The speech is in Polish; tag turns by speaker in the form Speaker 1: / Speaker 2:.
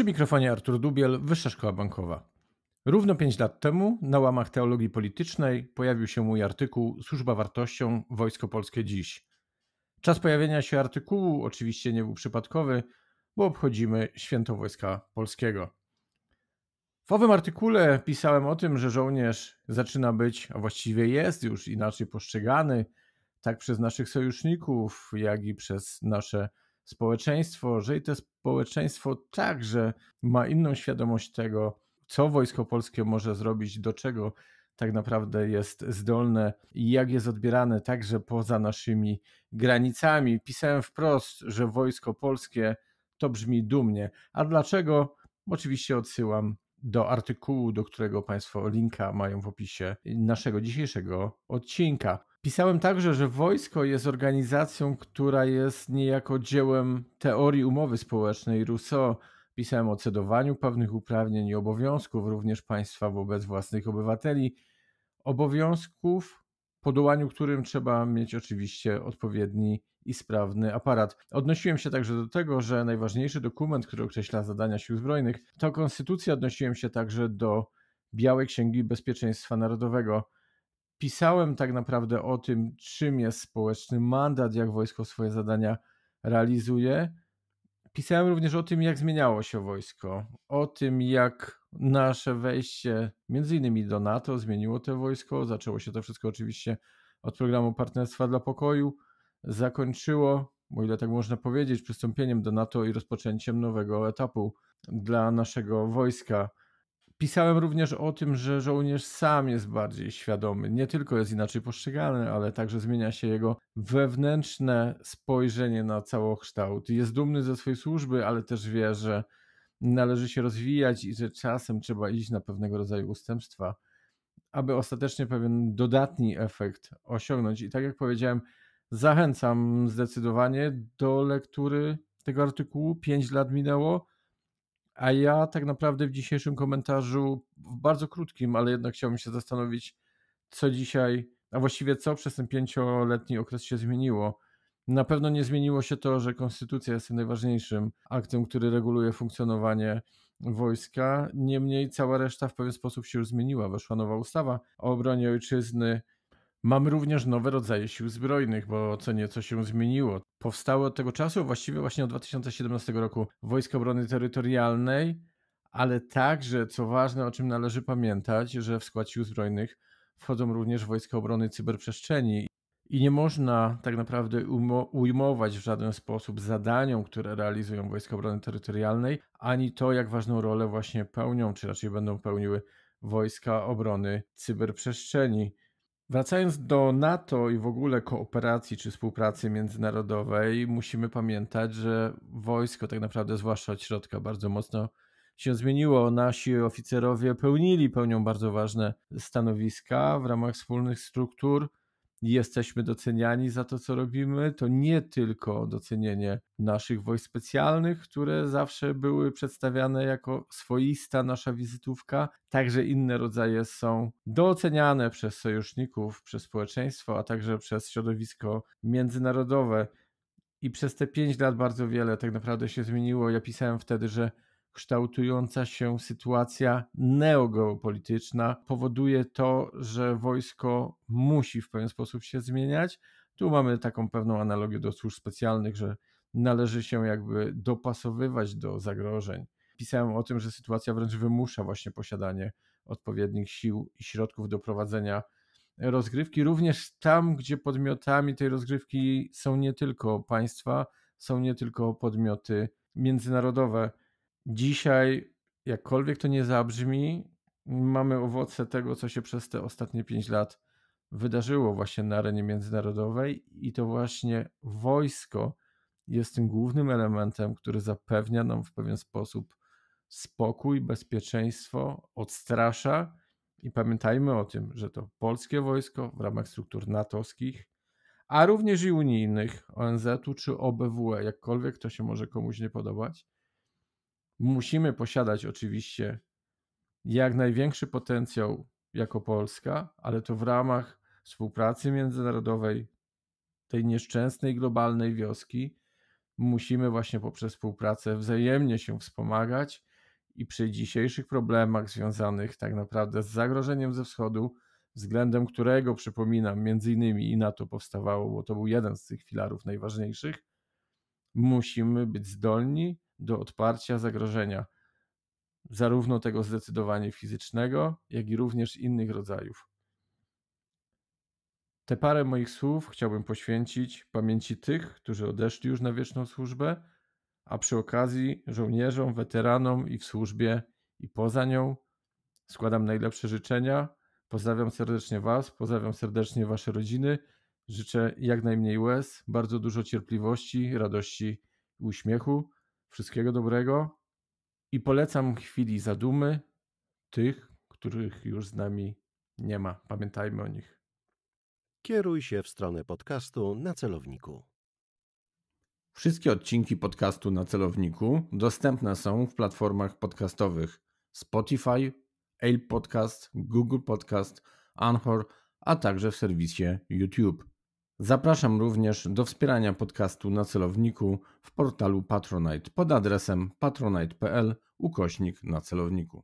Speaker 1: Przy mikrofonie Artur Dubiel, Wyższa Szkoła Bankowa. Równo 5 lat temu na łamach teologii politycznej pojawił się mój artykuł Służba wartością Wojsko Polskie dziś. Czas pojawienia się artykułu oczywiście nie był przypadkowy, bo obchodzimy Święto Wojska Polskiego. W owym artykule pisałem o tym, że żołnierz zaczyna być, a właściwie jest już inaczej postrzegany, tak przez naszych sojuszników, jak i przez nasze społeczeństwo, i to społeczeństwo także ma inną świadomość tego, co Wojsko Polskie może zrobić, do czego tak naprawdę jest zdolne i jak jest odbierane także poza naszymi granicami. Pisałem wprost, że Wojsko Polskie to brzmi dumnie. A dlaczego? Oczywiście odsyłam do artykułu, do którego Państwo linka mają w opisie naszego dzisiejszego odcinka. Pisałem także, że wojsko jest organizacją, która jest niejako dziełem teorii umowy społecznej Rousseau. Pisałem o cedowaniu pewnych uprawnień i obowiązków również państwa wobec własnych obywateli. Obowiązków, podołaniu którym trzeba mieć oczywiście odpowiedni i sprawny aparat. Odnosiłem się także do tego, że najważniejszy dokument, który określa zadania sił zbrojnych, to konstytucja. Odnosiłem się także do Białej Księgi Bezpieczeństwa Narodowego pisałem tak naprawdę o tym, czym jest społeczny mandat, jak wojsko swoje zadania realizuje. Pisałem również o tym, jak zmieniało się wojsko, o tym, jak nasze wejście między innymi do NATO zmieniło to wojsko. Zaczęło się to wszystko oczywiście od programu Partnerstwa dla Pokoju, zakończyło, o ile tak można powiedzieć, przystąpieniem do NATO i rozpoczęciem nowego etapu dla naszego wojska. Pisałem również o tym, że żołnierz sam jest bardziej świadomy. Nie tylko jest inaczej postrzegany, ale także zmienia się jego wewnętrzne spojrzenie na całokształt. Jest dumny ze swojej służby, ale też wie, że należy się rozwijać i że czasem trzeba iść na pewnego rodzaju ustępstwa, aby ostatecznie pewien dodatni efekt osiągnąć. I tak jak powiedziałem, zachęcam zdecydowanie do lektury tego artykułu. Pięć lat minęło a ja tak naprawdę w dzisiejszym komentarzu, bardzo krótkim, ale jednak chciałbym się zastanowić, co dzisiaj, a właściwie co przez ten pięcioletni okres się zmieniło. Na pewno nie zmieniło się to, że konstytucja jest najważniejszym aktem, który reguluje funkcjonowanie wojska. Niemniej cała reszta w pewien sposób się już zmieniła. Weszła nowa ustawa o obronie ojczyzny, Mamy również nowe rodzaje sił zbrojnych, bo co nieco się zmieniło. Powstały od tego czasu, właściwie właśnie od 2017 roku, Wojska Obrony Terytorialnej, ale także, co ważne, o czym należy pamiętać, że w skład sił zbrojnych wchodzą również Wojska Obrony Cyberprzestrzeni i nie można tak naprawdę ujmować w żaden sposób zadaniom, które realizują Wojska Obrony Terytorialnej, ani to, jak ważną rolę właśnie pełnią, czy raczej będą pełniły Wojska Obrony Cyberprzestrzeni. Wracając do NATO i w ogóle kooperacji czy współpracy międzynarodowej, musimy pamiętać, że wojsko tak naprawdę, zwłaszcza od środka, bardzo mocno się zmieniło. Nasi oficerowie pełnili, pełnią bardzo ważne stanowiska w ramach wspólnych struktur jesteśmy doceniani za to, co robimy, to nie tylko docenienie naszych wojsk specjalnych, które zawsze były przedstawiane jako swoista nasza wizytówka, także inne rodzaje są doceniane przez sojuszników, przez społeczeństwo, a także przez środowisko międzynarodowe. I przez te pięć lat bardzo wiele tak naprawdę się zmieniło. Ja pisałem wtedy, że kształtująca się sytuacja neogeopolityczna powoduje to, że wojsko musi w pewien sposób się zmieniać. Tu mamy taką pewną analogię do służb specjalnych, że należy się jakby dopasowywać do zagrożeń. Pisałem o tym, że sytuacja wręcz wymusza właśnie posiadanie odpowiednich sił i środków do prowadzenia rozgrywki, również tam, gdzie podmiotami tej rozgrywki są nie tylko państwa, są nie tylko podmioty międzynarodowe dzisiaj, jakkolwiek to nie zabrzmi, mamy owoce tego, co się przez te ostatnie 5 lat wydarzyło właśnie na arenie międzynarodowej, i to właśnie wojsko jest tym głównym elementem, który zapewnia nam w pewien sposób spokój, bezpieczeństwo, odstrasza. I pamiętajmy o tym, że to polskie wojsko w ramach struktur natowskich, a również i unijnych, ONZ-u czy OBWE, jakkolwiek to się może komuś nie podobać, musimy posiadać oczywiście jak największy potencjał jako Polska, ale to w ramach współpracy międzynarodowej, tej nieszczęsnej globalnej wioski, musimy właśnie poprzez współpracę wzajemnie się wspomagać i przy dzisiejszych problemach związanych tak naprawdę z zagrożeniem ze wschodu, względem którego, przypominam, między innymi i NATO powstawało, bo to był jeden z tych filarów najważniejszych, musimy być zdolni do odparcia zagrożenia, zarówno tego zdecydowanie fizycznego, jak i również innych rodzajów. Te parę moich słów chciałbym poświęcić pamięci tych, którzy odeszli już na wieczną służbę, a przy okazji żołnierzom, weteranom i w służbie i poza nią. Składam najlepsze życzenia. Pozdrawiam serdecznie Was, pozdrawiam serdecznie Wasze rodziny. Życzę jak najmniej łez, bardzo dużo cierpliwości, radości i uśmiechu. Wszystkiego dobrego i polecam chwili zadumy tych, których już z nami nie ma. Pamiętajmy o nich. Kieruj się w stronę podcastu na celowniku. Wszystkie odcinki podcastu na celowniku dostępne są w platformach podcastowych Spotify, Apple Podcast, Google Podcast, Anchor, a także w serwisie YouTube. Zapraszam również do wspierania podcastu na celowniku w portalu Patronite pod adresem patronite.pl ukośnik na celowniku.